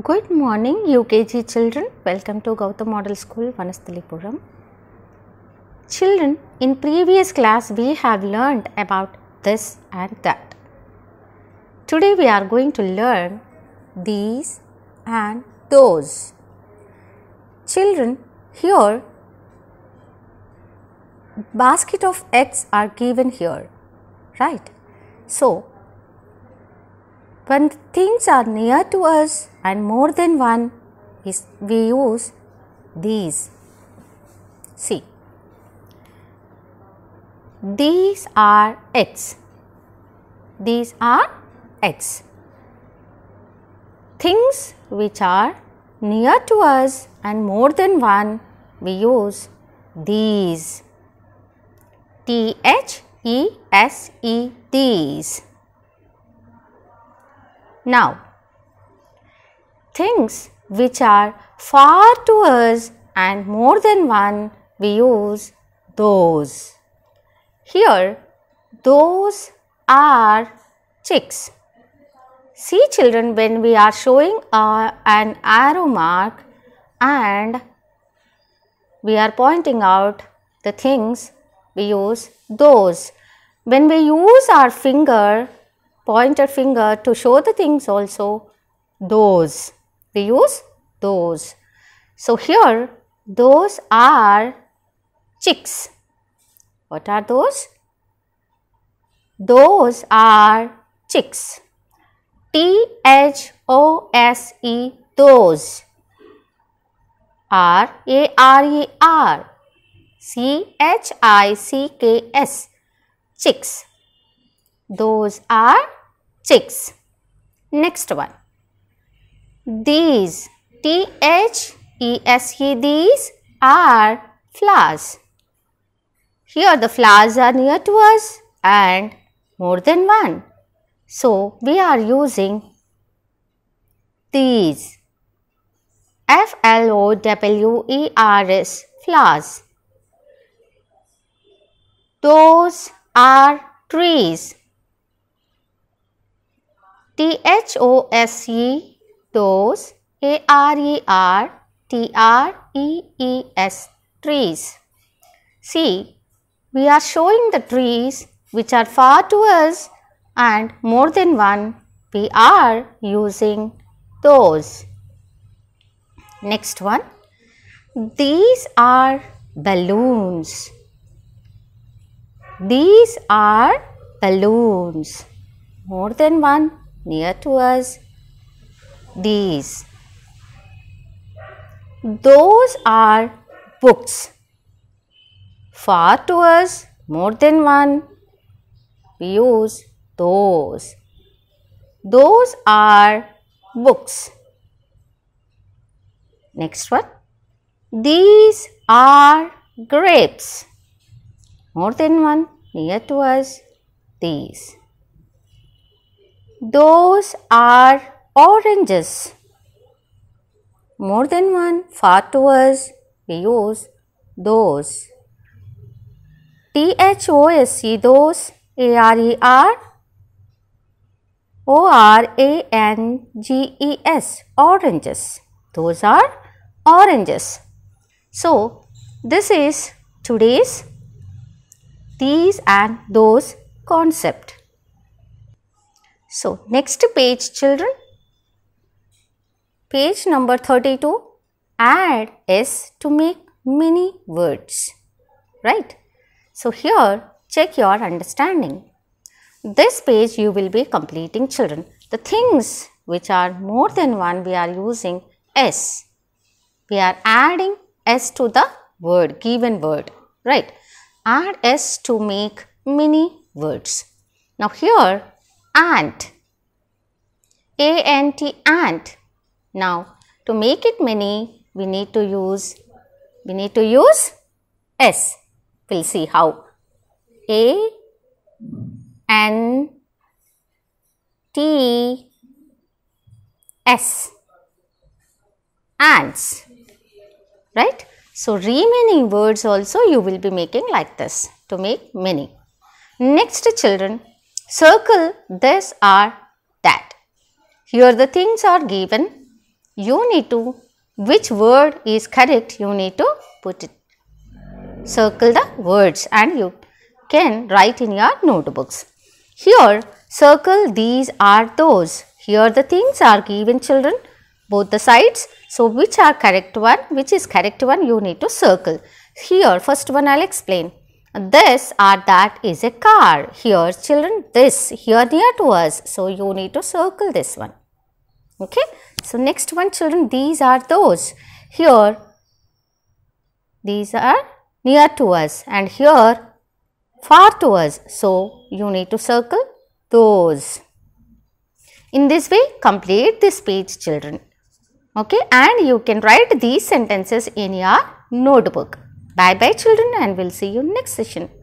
Good morning UKG children. Welcome to Gautam Model School, Vanastalipuram. Children, in previous class we have learned about this and that. Today we are going to learn these and those. Children, here basket of eggs are given here, right? So, when things are near to us and more than one, we use these. See, these are its. These are its. Things which are near to us and more than one, we use these. T H E S E these. Now, things which are far to us and more than one, we use those. Here, those are chicks. See children, when we are showing uh, an arrow mark and we are pointing out the things, we use those. When we use our finger, pointer finger to show the things also those. We use those. So here those are chicks. What are those? Those are chicks. T H O S E those. R A R E R C H I C K S chicks. Those are chicks. Next one. These, T-H-E-S-E, these are flowers. Here the flowers are near to us and more than one. So, we are using these. F-L-O-W-E-R-S, flowers. Those are trees. T H O S E those A R E R T R E E S trees. See, we are showing the trees which are far to us and more than one we are using those. Next one. These are balloons. These are balloons. More than one near to us. These. Those are books. Far to us, more than one. We use those. Those are books. Next one. These are grapes. More than one near to us. These. Those are oranges. More than one. Far We use those. T-H-O-S-E. Those. A-R-E-R. O-R-A-N-G-E-S. Oranges. Those are oranges. So, this is today's these and those concept. So, next page children, page number 32, add S to make mini words, right? So, here check your understanding. This page you will be completing children. The things which are more than one we are using S. We are adding S to the word, given word, right? Add S to make many words. Now here ant a n t ant now to make it many we need to use we need to use s we'll see how a n t s ants right so remaining words also you will be making like this to make many next children Circle this or that. Here the things are given. You need to, which word is correct, you need to put it. Circle the words and you can write in your notebooks. Here circle these are those. Here the things are given children both the sides. So, which are correct one, which is correct one you need to circle. Here first one I will explain this or that is a car. Here children this, here near to us. So you need to circle this one. Okay. So next one children these are those. Here these are near to us and here far to us. So you need to circle those. In this way complete this page children. Okay. And you can write these sentences in your notebook. Bye bye children and we'll see you next session.